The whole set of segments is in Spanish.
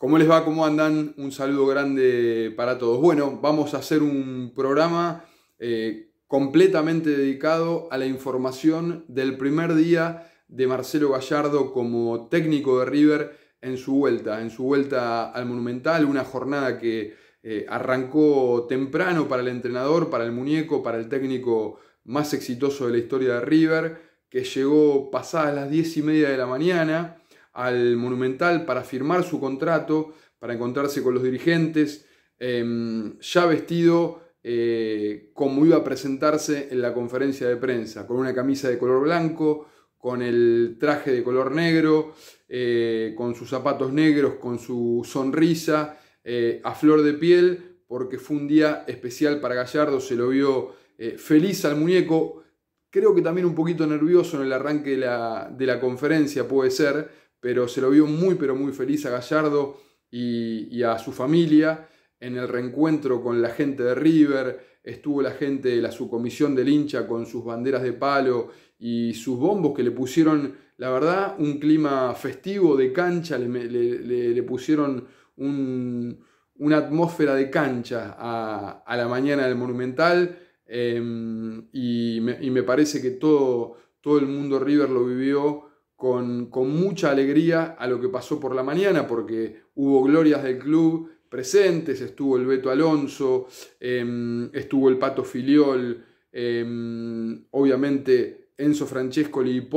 ¿Cómo les va? ¿Cómo andan? Un saludo grande para todos. Bueno, vamos a hacer un programa eh, completamente dedicado a la información del primer día de Marcelo Gallardo como técnico de River en su vuelta, en su vuelta al Monumental, una jornada que eh, arrancó temprano para el entrenador, para el muñeco, para el técnico más exitoso de la historia de River, que llegó pasadas las diez y media de la mañana al Monumental para firmar su contrato, para encontrarse con los dirigentes, em, ya vestido eh, como iba a presentarse en la conferencia de prensa, con una camisa de color blanco, con el traje de color negro, eh, con sus zapatos negros, con su sonrisa eh, a flor de piel, porque fue un día especial para Gallardo, se lo vio feliz al muñeco, creo que también un poquito nervioso en el arranque de la, de la conferencia puede ser, pero se lo vio muy, pero muy feliz a Gallardo y, a su familia en el reencuentro con la gente de River, estuvo la gente de la subcomisión del hincha con sus banderas de palo y sus bombos que le pusieron, la verdad, un clima festivo de cancha, le, pusieron una atmósfera de cancha a, la mañana del Monumental em, y, me, parece que todo el mundo River lo vivió con, mucha alegría a lo que pasó por la mañana, porque hubo glorias del club presentes, estuvo el Beto Alonso, em, estuvo el Pato Filiol, em, obviamente Enzo Francesco y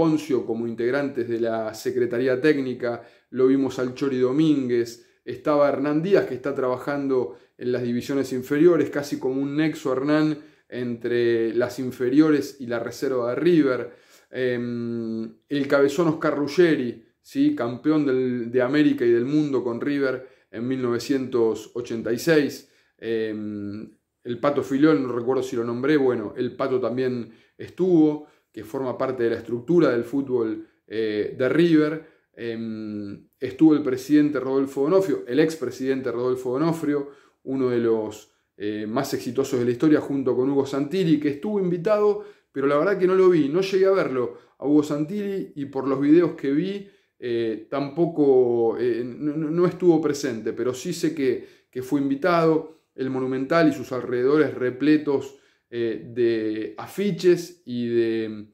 como integrantes de la Secretaría Técnica, lo vimos al Chori Domínguez, estaba Hernán Díaz que está trabajando en las divisiones inferiores, casi como un nexo Hernán entre las inferiores y la reserva de River. Em, el cabezón Oscar Ruggeri, ¿sí? campeón de América y del mundo con River en 1986. Em, el Pato Filón, no recuerdo si lo nombré, bueno, el Pato también estuvo, que forma parte de la estructura del fútbol eh, de River. Em, estuvo el presidente Rodolfo Donofrio, el expresidente Rodolfo Donofrio, uno de los eh, más exitosos de la historia, junto con Hugo Santilli, que estuvo invitado pero la verdad que no lo vi, no llegué a verlo a Hugo Santilli y por los videos que vi eh, tampoco eh, no, estuvo presente, pero sí sé que, fue invitado. El Monumental y sus alrededores repletos eh, de afiches y de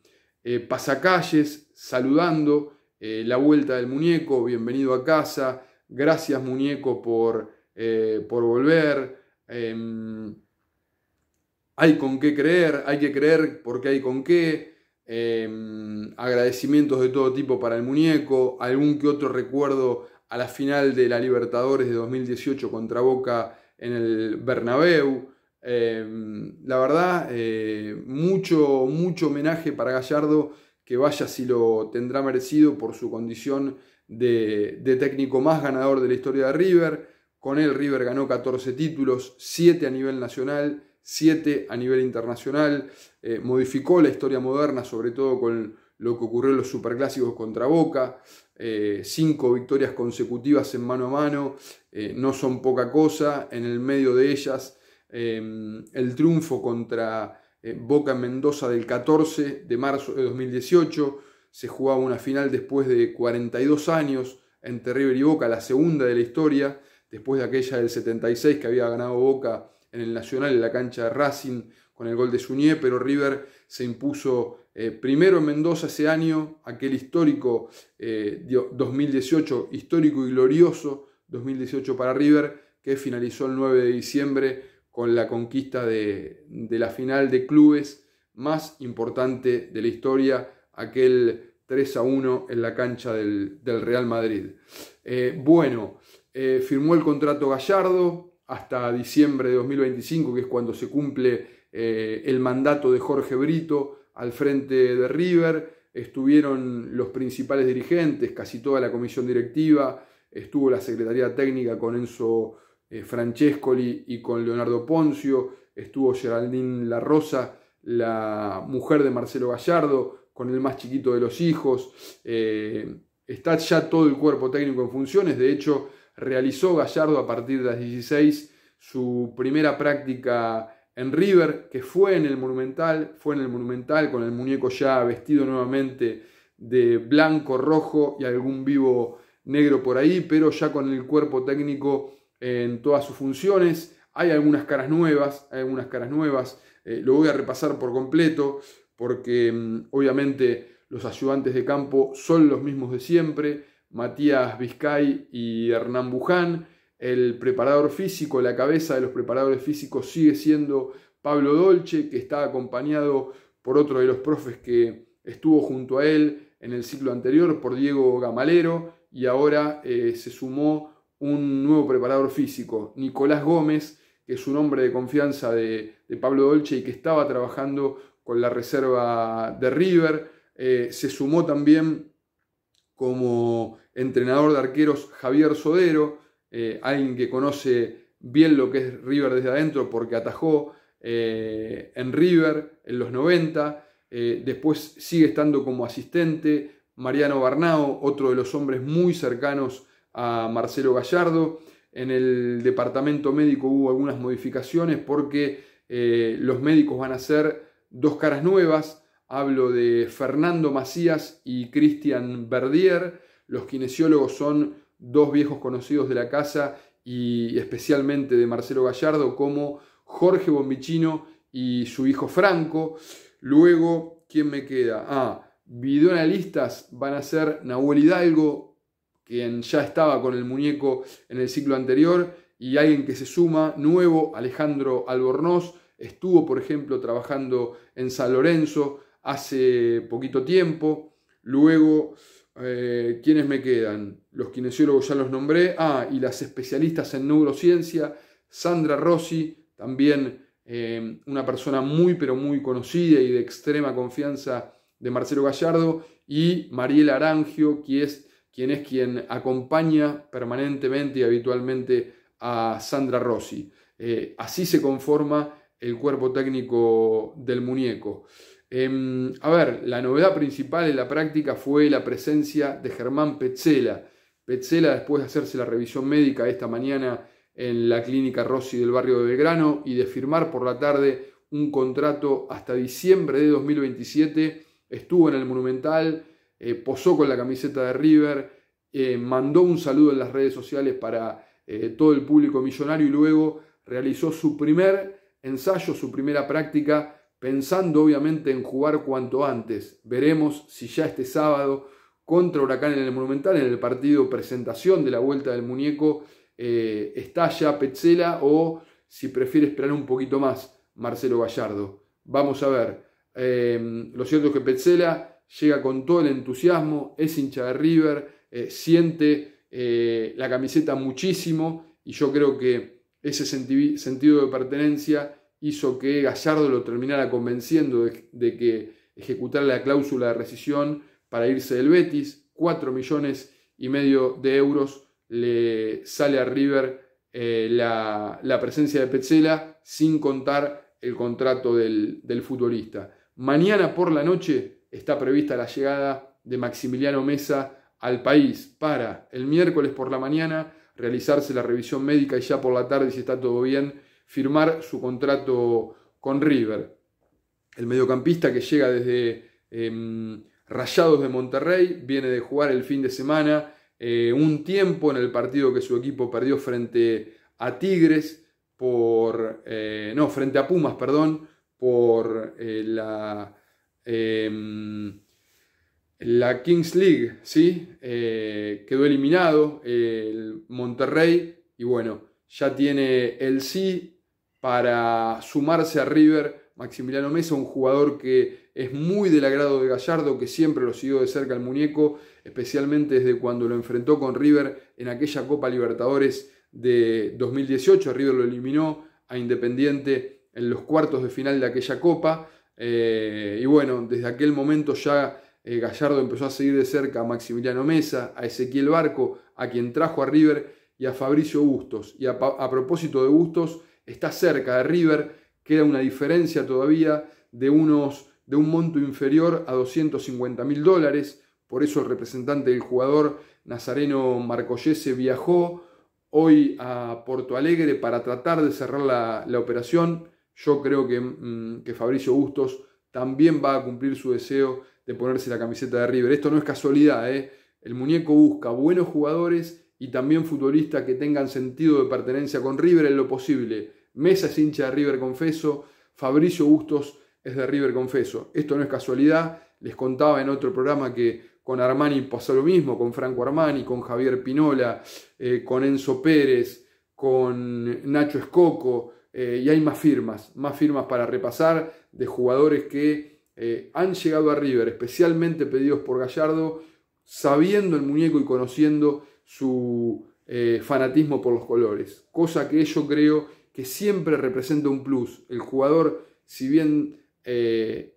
pasacalles saludando la vuelta del muñeco, bienvenido a casa, gracias muñeco por, por volver. Em, hay con qué creer, hay que creer porque hay con qué, em, agradecimientos de todo tipo para el muñeco, algún que otro recuerdo a la final de la Libertadores de 2018 contra Boca en el Bernabéu. Em, la verdad, eh, mucho, mucho homenaje para Gallardo, que vaya si lo tendrá merecido por su condición de, de, técnico más ganador de la historia de River. Con él River ganó 14 títulos, 7 a nivel nacional 7 a nivel internacional, eh, modificó la historia moderna, sobre todo con lo que ocurrió en los superclásicos contra Boca, eh, cinco victorias consecutivas en mano a mano, eh, no son poca cosa, en el medio de ellas em, el triunfo contra Boca en Mendoza del 14 de marzo de 2018, se jugaba una final después de 42 años entre River y Boca, la segunda de la historia, después de aquella del 76 que había ganado Boca en el Nacional, en la cancha de Racing, con el gol de Suñé, pero River se impuso eh, primero en Mendoza ese año, aquel histórico 2018, eh, histórico y glorioso 2018 para River, que finalizó el 9 de diciembre con la conquista de, la final de clubes más importante de la historia, aquel 3 a 1 en la cancha del, Real Madrid. Eh, bueno, firmó el contrato Gallardo, hasta diciembre de 2025, que es cuando se cumple eh, el mandato de Jorge Brito al frente de River. Estuvieron los principales dirigentes, casi toda la comisión directiva, estuvo la Secretaría Técnica con Enzo eh, Francescoli y con Leonardo Poncio, estuvo Geraldine La Rosa, la mujer de Marcelo Gallardo, con el más chiquito de los hijos. Eh, está ya todo el cuerpo técnico en funciones, de hecho, realizó Gallardo a partir de las 16 su primera práctica en River, que fue en el Monumental, fue en el Monumental con el muñeco ya vestido nuevamente de blanco, rojo y algún vivo negro por ahí, pero ya con el cuerpo técnico en todas sus funciones. Hay algunas caras nuevas, hay algunas caras nuevas, eh, lo voy a repasar por completo, porque mm, obviamente los ayudantes de campo son los mismos de siempre, Matías Vizcay y Hernán Buján. El preparador físico, la cabeza de los preparadores físicos sigue siendo Pablo Dolce, que está acompañado por otro de los profes que estuvo junto a él en el ciclo anterior, por Diego Gamalero, y ahora eh, se sumó un nuevo preparador físico, Nicolás Gómez, que es un hombre de confianza de, Pablo Dolce y que estaba trabajando con la reserva de River. Eh, se sumó también como entrenador de arqueros Javier Sodero, eh, alguien que conoce bien lo que es River desde adentro porque atajó eh, en River en los 90, eh, después sigue estando como asistente Mariano Barnao, otro de los hombres muy cercanos a Marcelo Gallardo. En el departamento médico hubo algunas modificaciones porque los médicos van a ser dos caras nuevas, Hablo de Fernando Macías y Cristian Verdier. Los kinesiólogos son dos viejos conocidos de la casa y especialmente de Marcelo Gallardo, como Jorge Bombichino y su hijo Franco. Luego, ¿quién me queda? Ah, videoanalistas van a ser Nahuel Hidalgo, quien ya estaba con el muñeco en el ciclo anterior, y alguien que se suma nuevo, Alejandro Albornoz, estuvo, por ejemplo, trabajando en San Lorenzo, hace poquito tiempo. Luego, eh, quienes me quedan? Los kinesiólogos ya los nombré. Ah, y las especialistas en neurociencia, Sandra Rossi, también em, una persona muy, pero muy conocida y de extrema confianza de Marcelo Gallardo, y Mariela Arangio, quien es, quien es quien acompaña permanentemente y habitualmente a Sandra Rossi. Eh, así se conforma el cuerpo técnico del muñeco. Em, a ver, la novedad principal en la práctica fue la presencia de Germán Petzela. Petzela, después de hacerse la revisión médica esta mañana en la clínica Rossi del barrio de Belgrano y de firmar por la tarde un contrato hasta diciembre de 2027, estuvo en el Monumental, eh, posó con la camiseta de River, eh, mandó un saludo en las redes sociales para eh, todo el público millonario y luego realizó su primer ensayo, su primera práctica pensando obviamente en jugar cuanto antes. Veremos si ya este sábado contra Huracán en el Monumental, en el partido presentación de la vuelta del muñeco, eh, está ya Petzela o si prefiere esperar un poquito más Marcelo Gallardo. Vamos a ver. Em, lo cierto es que Petzela llega con todo el entusiasmo, es hincha de River, eh, siente eh, la camiseta muchísimo y yo creo que ese sentido de pertenencia hizo que Gallardo lo terminara convenciendo de, que ejecutara la cláusula de rescisión para irse del Betis. 4 millones y medio de euros le sale a River eh, la, presencia de Petzela sin contar el contrato del futbolista. Mañana por la noche está prevista la llegada de Maximiliano Mesa al país para el miércoles por la mañana realizarse la revisión médica y ya por la tarde, si está todo bien, firmar su contrato con River. El mediocampista que llega desde em, Rayados de Monterrey, viene de jugar el fin de semana eh, un tiempo en el partido que su equipo perdió frente a Tigres por eh, no frente a Pumas, perdón, por eh, la em, la Kings League, sí, quedó eliminado el Monterrey y bueno ya tiene el sí para sumarse a River, Maximiliano Mesa, un jugador que es muy del agrado de Gallardo, que siempre lo siguió de cerca el muñeco, especialmente desde cuando lo enfrentó con River en aquella Copa Libertadores de 2018. River lo eliminó a Independiente en los cuartos de final de aquella Copa. Eh, y bueno, desde aquel momento ya eh, Gallardo empezó a seguir de cerca a Maximiliano Mesa, a Ezequiel Barco, a quien trajo a River y a Fabricio Bustos. Y a propósito de Bustos, está cerca de River, queda una diferencia todavía de, unos, de un monto inferior a 250 mil dólares, por eso el representante del jugador Nazareno Marcollese viajó hoy a Porto Alegre para tratar de cerrar la, operación. Yo creo mm, que, Fabricio Bustos también va a cumplir su deseo de ponerse la camiseta de River. Esto no es casualidad, ¿eh? el muñeco busca buenos jugadores y también futbolistas que tengan sentido de pertenencia con River en lo posible. Mesa es hincha de River, confeso. Fabricio Bustos es de River, confeso. Esto no es casualidad. Les contaba en otro programa que con Armani pasó lo mismo, con Franco Armani, con Javier Pinola, eh, con Enzo Pérez, con Nacho Escoco. Eh, y hay más firmas, más firmas para repasar de jugadores que eh, han llegado a River, especialmente pedidos por Gallardo, sabiendo el muñeco y conociendo su fanatismo por los colores, cosa que yo creo que siempre representa un plus. El jugador, si bien eh,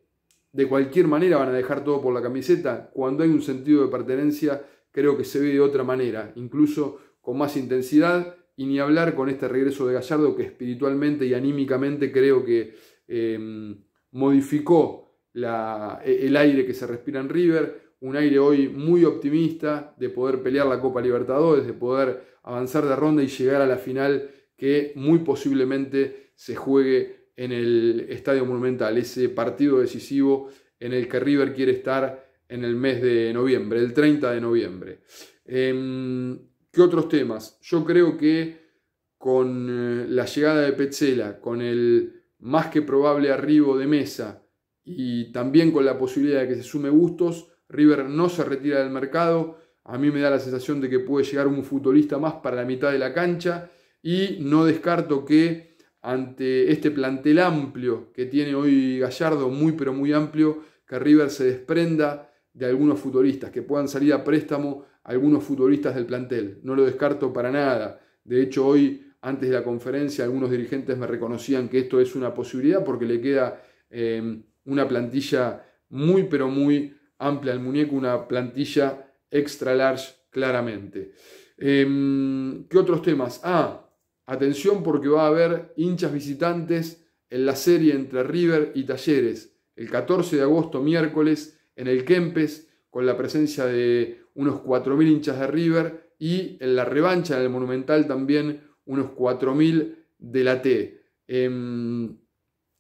de cualquier manera van a dejar todo por la camiseta, cuando hay un sentido de pertenencia, creo que se ve de otra manera, incluso con más intensidad, y ni hablar con este regreso de Gallardo que espiritualmente y anímicamente creo que em, modificó e-, el aire que se respira en River, un aire hoy muy optimista de poder pelear la Copa Libertadores, de poder avanzar de ronda y llegar a la final que muy posiblemente se juegue en el Estadio Monumental, ese partido decisivo en el que River quiere estar en el mes de noviembre, el 30 de noviembre. Em, ¿Qué otros temas? Yo creo que con eh, la llegada de Petzela, con el más que probable arribo de Mesa y también con la posibilidad de que se sume gustos, River no se retira del mercado. A mí me da la sensación de que puede llegar un futbolista más para la mitad de la cancha y no descarto que ante este plantel amplio que tiene hoy Gallardo, muy pero muy amplio, que River se desprenda de algunos futbolistas, que puedan salir a préstamo algunos futbolistas del plantel. No lo descarto para nada. De hecho, hoy, antes de la conferencia, algunos dirigentes me reconocían que esto es una posibilidad porque le queda em, una plantilla muy, pero muy amplia al muñeco, una plantilla extra large claramente. Em, ¿Qué otros temas? Ah, Atención porque va a haber hinchas visitantes en la serie entre River y Talleres, el 14 de agosto miércoles en el Kempes, con la presencia de unos 4.000 hinchas de River y en la revancha en el Monumental también unos 4.000 de la T. Em,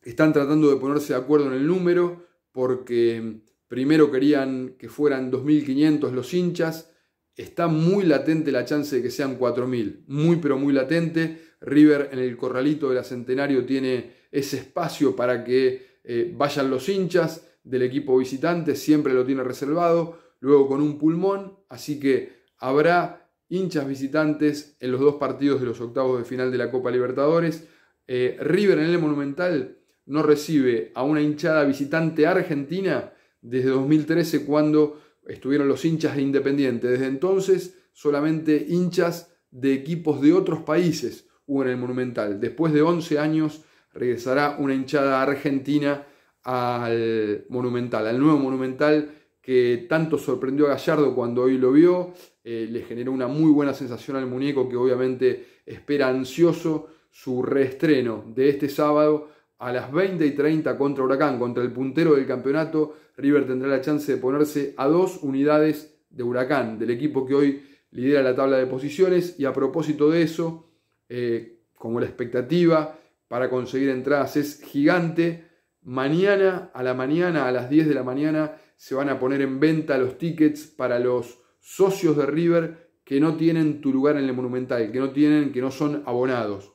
están tratando de ponerse de acuerdo en el número porque em, primero querían que fueran 2.500 los hinchas, está muy latente la chance de que sean 4.000, muy pero muy latente. River en el corralito de la Centenario tiene ese espacio para que eh, vayan los hinchas del equipo visitante, siempre lo tiene reservado, luego con un pulmón, así que habrá hinchas visitantes en los dos partidos de los octavos de final de la Copa Libertadores. Eh, River en el Monumental no recibe a una hinchada visitante argentina desde 2013 cuando estuvieron los hinchas de Independiente. Desde entonces solamente hinchas de equipos de otros países hubo en el Monumental. Después de 11 años regresará una hinchada argentina al Monumental, al nuevo Monumental que tanto sorprendió a Gallardo cuando hoy lo vio, eh, le generó una muy buena sensación al muñeco que obviamente espera ansioso su reestreno de este sábado a las 20 y 30 contra Huracán, contra el puntero del campeonato, River tendrá la chance de ponerse a dos unidades de Huracán, del equipo que hoy lidera la tabla de posiciones. Y a propósito de eso, eh, como la expectativa para conseguir entradas es gigante, mañana a la mañana, a las 10 de la mañana, se van a poner en venta los tickets para los socios de River que no tienen tu lugar en el Monumental, que no tienen, que no son abonados.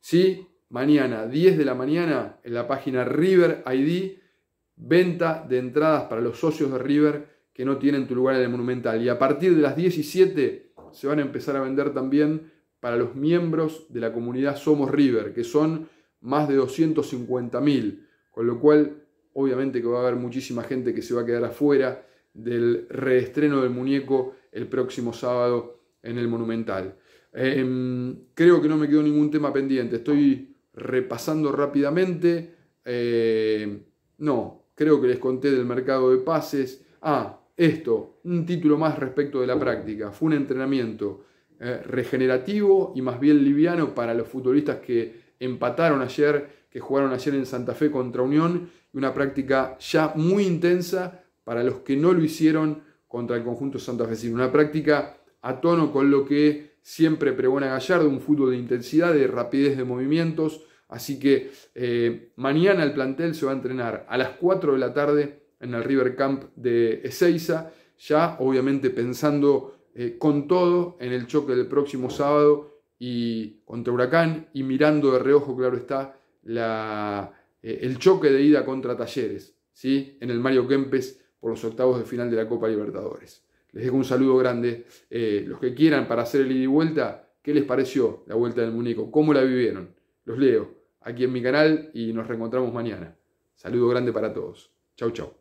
¿Sí? mañana 10 de la mañana en la página River ID, venta de entradas para los socios de River que no tienen tu lugar en el Monumental. Y a partir de las 17 se van a empezar a vender también para los miembros de la comunidad Somos River, que son más de 250.000, con lo cual obviamente que va a haber muchísima gente que se va a quedar afuera del reestreno del muñeco el próximo sábado en el Monumental. Em, creo que no me quedó ningún tema pendiente. Estoy repasando rápidamente. Eh, no, creo que les conté del mercado de pases. Ah, esto, un título más respecto de la práctica. Fue un entrenamiento eh, regenerativo y más bien liviano para los futbolistas que empataron ayer, que jugaron ayer en Santa Fe contra Unión. Y una práctica ya muy intensa para los que no lo hicieron contra el conjunto Santa santafesino. Una práctica a tono con lo que siempre pregona Gallardo, un fútbol de intensidad, de rapidez de movimientos. Así que eh, mañana el plantel se va a entrenar a las 4 de la tarde en el River Camp de Ezeiza, ya obviamente pensando eh, con todo en el choque del próximo sábado y contra Huracán y mirando de reojo, claro está, eh, el choque de ida contra Talleres, ¿sí? en el Mario Kempes por los octavos de final de la Copa Libertadores. Les dejo un saludo grande. Eh, los que quieran para hacer el ida y vuelta, ¿qué les pareció la vuelta del muñeco? ¿Cómo la vivieron? Los leo aquí en mi canal y nos reencontramos mañana. Saludo grande para todos. Chau, chau.